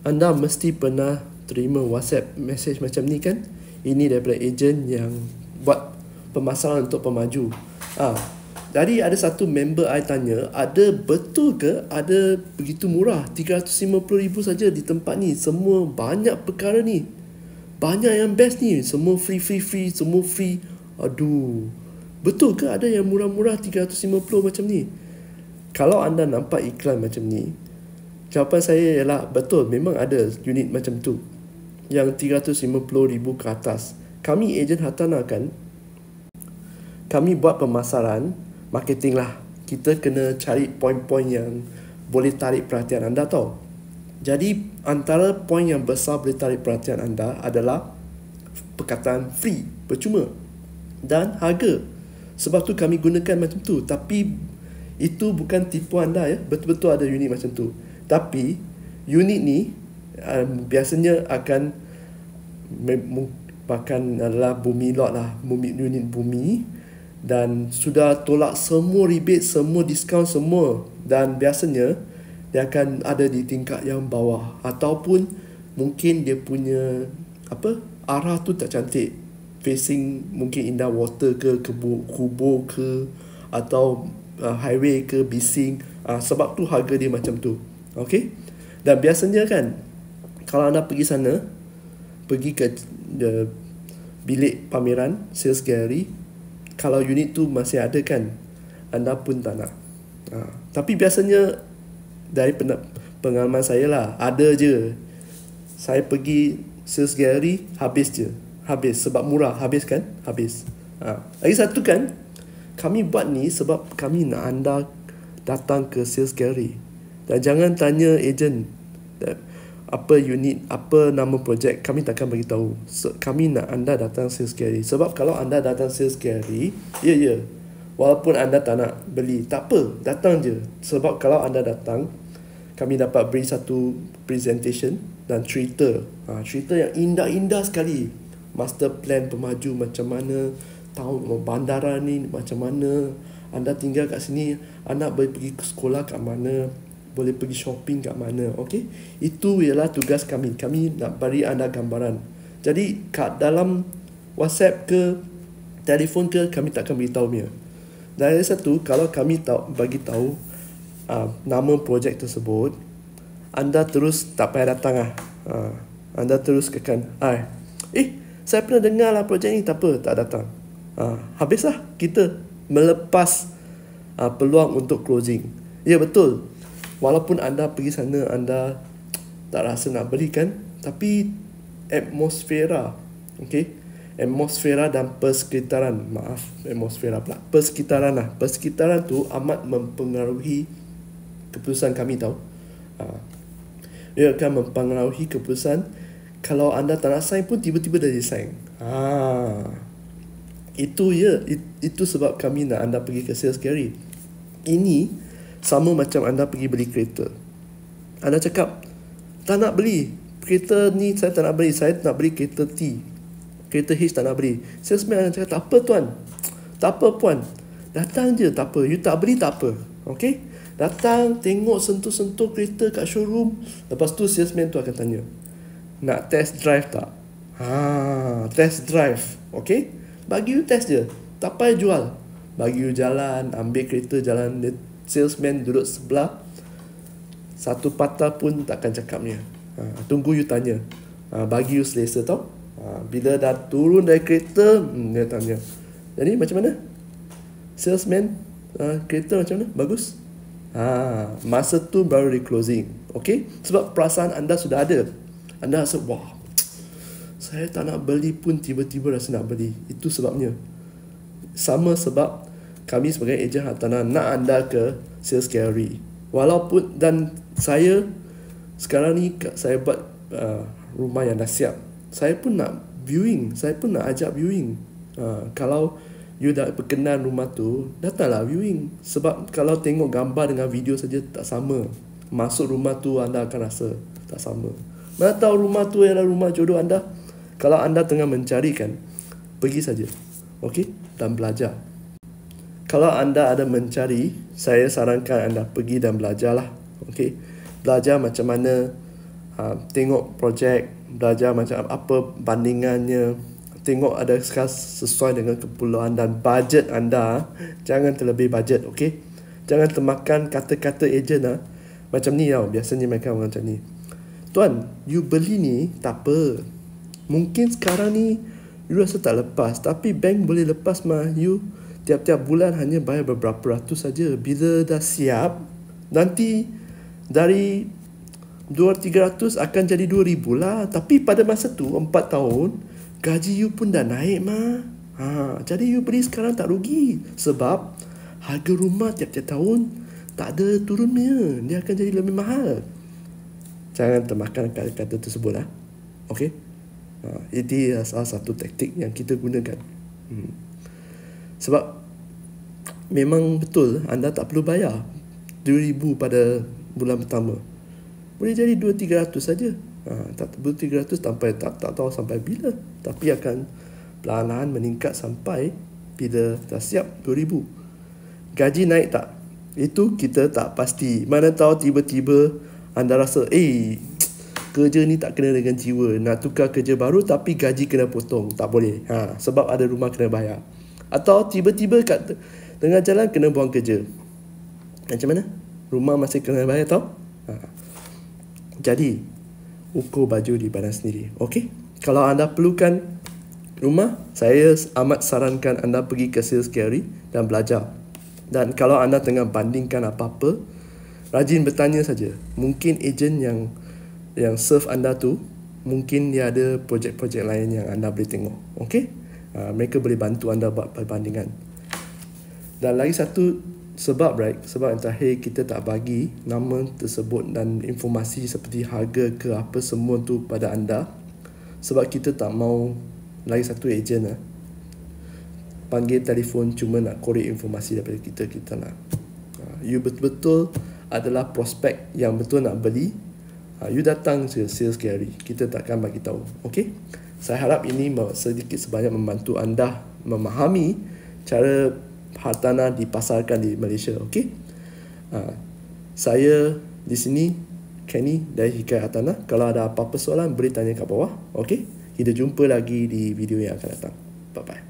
anda mesti pernah terima WhatsApp message macam ni kan? Ini daripada ejen yang buat pemasaran untuk pemaju. Ah, ha. Jadi ada satu member saya tanya, ada betul ke ada begitu murah? RM350,000 saja di tempat ni. Semua banyak perkara ni. Banyak yang best ni. Semua free, free, free. Semua free. Aduh. Betul ke ada yang murah-murah 350 macam ni? Kalau anda nampak iklan macam ni, jawapan saya ialah betul memang ada unit macam tu yang 350,000 ke atas. Kami ejen hartanah kan kami buat pemasaran, marketing lah. Kita kena cari poin-poin yang boleh tarik perhatian anda tau. Jadi antara poin yang besar boleh tarik perhatian anda adalah perkataan free, percuma dan harga. Sebab tu kami gunakan macam tu tapi itu bukan tipu anda ya. Betul-betul ada unit macam tu tapi unit ni um, biasanya akan merupakan adalah bumi lot lah bumi unit bumi dan sudah tolak semua rebate semua diskaun semua dan biasanya dia akan ada di tingkat yang bawah ataupun mungkin dia punya apa arah tu tak cantik facing mungkin indah water ke kubur, kubur ke atau uh, highway ke bising uh, sebab tu harga dia macam tu Okay, Dan biasanya kan kalau anda pergi sana, pergi ke the bilik pameran, sales gallery, kalau unit tu masih ada kan, anda pun tak nak. Ha. Tapi biasanya dari pengalaman saya lah, ada je. Saya pergi sales gallery, habis je. Habis. Sebab murah. Habis kan? Habis. Ha. Lagi satu kan, kami buat ni sebab kami nak anda datang ke sales gallery. Dan jangan tanya agent apa unit, apa nama projek, kami takkan bagi tahu. So, kami nak anda datang sales carry. Sebab kalau anda datang sales carry, ya yeah, ya. Yeah. Walaupun anda tak nak beli, tak apa, datang je. Sebab kalau anda datang, kami dapat beri satu presentation dan cerita. Ha, cerita yang indah-indah sekali. Master plan pemaju macam mana, tahu bandara ni macam mana, anda tinggal kat sini, anda boleh pergi ke sekolah kat mana, boleh pergi shopping kat mana, okey? Itu ialah tugas kami. Kami nak beri anda gambaran. Jadi kat dalam WhatsApp ke telefon ke kami takkan beritahu dia. Dan ada satu kalau kami tak bagi tahu uh, nama projek tersebut, anda terus tak payah datang lah. ah. Uh, anda terus kekan. Ai. Eh, saya pernah dengar lah projek ni, tak apa, tak datang. Uh, habislah kita melepas uh, peluang untuk closing. Ya betul walaupun anda pergi sana anda tak rasa nak beli kan tapi atmosfera okay? atmosfera dan persekitaran maaf atmosfera pula persekitaran lah persekitaran tu amat mempengaruhi keputusan kami tau ha. ia akan mempengaruhi keputusan kalau anda tak nak sign pun tiba-tiba dah sign ha. itu ya It, itu sebab kami nak anda pergi ke sales gallery ini sama macam anda pergi beli kereta. Anda cakap, tak nak beli. Kereta ni saya tak nak beli. Saya nak beli kereta T. Kereta H tak nak beli. Salesman anda cakap, tak apa tuan. Tak apa puan. Datang je, tak apa. You tak beli, tak apa. Okay? Datang, tengok sentuh-sentuh kereta kat showroom. Lepas tu salesman tu akan tanya, nak test drive tak? Ha, test drive. Okay? Bagi you test je. Tak payah jual. Bagi you jalan, ambil kereta, jalan. Dia salesman duduk sebelah satu patah pun takkan cakapnya ha, tunggu you tanya ha, bagi you selesa tau ha, bila dah turun dari kereta hmm, dia tanya jadi macam mana salesman ha, kereta macam mana bagus ha, masa tu baru di closing okay? sebab perasaan anda sudah ada anda rasa wah saya tak nak beli pun tiba-tiba rasa nak beli itu sebabnya sama sebab kami sebagai ejen hartanah nak anda ke sales carry. Walaupun dan saya sekarang ni saya buat uh, rumah yang dah siap. Saya pun nak viewing, saya pun nak ajak viewing. Uh, kalau you dah berkenan rumah tu, datanglah viewing. Sebab kalau tengok gambar dengan video saja tak sama. Masuk rumah tu anda akan rasa tak sama. Mana tahu rumah tu adalah rumah jodoh anda? Kalau anda tengah mencari kan, pergi saja. Okey? Dan belajar kalau anda ada mencari, saya sarankan anda pergi dan belajarlah. Okey. Belajar macam mana uh, tengok projek, belajar macam apa bandingannya, tengok ada sesuai dengan keperluan dan budget anda. Jangan terlebih budget, okey. Jangan termakan kata-kata ejen ah, Macam ni tau, biasanya mereka orang macam ni. Tuan, you beli ni, tak apa. Mungkin sekarang ni, you rasa tak lepas. Tapi bank boleh lepas mah, you tiap-tiap bulan hanya bayar beberapa ratus saja. Bila dah siap, nanti dari dua tiga ratus akan jadi dua ribu lah. Tapi pada masa tu, empat tahun, gaji you pun dah naik mah. Ha, jadi you beli sekarang tak rugi. Sebab harga rumah tiap-tiap tahun tak ada turunnya. Dia akan jadi lebih mahal. Jangan termakan kata-kata tersebut lah. Okay? Ha, itu salah satu taktik yang kita gunakan. Hmm. Sebab memang betul anda tak perlu bayar RM2,000 pada bulan pertama. Boleh jadi RM2,300 saja. Ha, tak tebal RM300 sampai tak, tak tahu sampai bila. Tapi akan perlahan-lahan meningkat sampai bila dah siap RM2,000. Gaji naik tak? Itu kita tak pasti. Mana tahu tiba-tiba anda rasa, eh, kerja ni tak kena dengan jiwa. Nak tukar kerja baru tapi gaji kena potong. Tak boleh. Ha, sebab ada rumah kena bayar. Atau tiba-tiba kat Tengah jalan kena buang kerja Macam mana? Rumah masih kena bayar tau ha. Jadi Ukur baju di badan sendiri Okay? Kalau anda perlukan rumah Saya amat sarankan anda pergi ke sales carry Dan belajar Dan kalau anda tengah bandingkan apa-apa Rajin bertanya saja Mungkin ejen yang Yang serve anda tu Mungkin dia ada projek-projek lain yang anda boleh tengok Okay? Uh, ha, mereka boleh bantu anda buat perbandingan. Dan lagi satu sebab right sebab yang terakhir kita tak bagi nama tersebut dan informasi seperti harga ke apa semua tu pada anda sebab kita tak mau lagi satu ejen lah panggil telefon cuma nak korek informasi daripada kita kita lah you betul-betul adalah prospek yang betul nak beli ha, you datang ke sales gallery kita takkan bagi tahu okay saya harap ini sedikit sebanyak membantu anda memahami cara Hartana dipasarkan di Malaysia. okay? Uh, ha, saya di sini Kenny dari Hikai Hartana. Kalau ada apa-apa soalan, boleh tanya kat bawah. okay? Kita jumpa lagi di video yang akan datang. Bye-bye.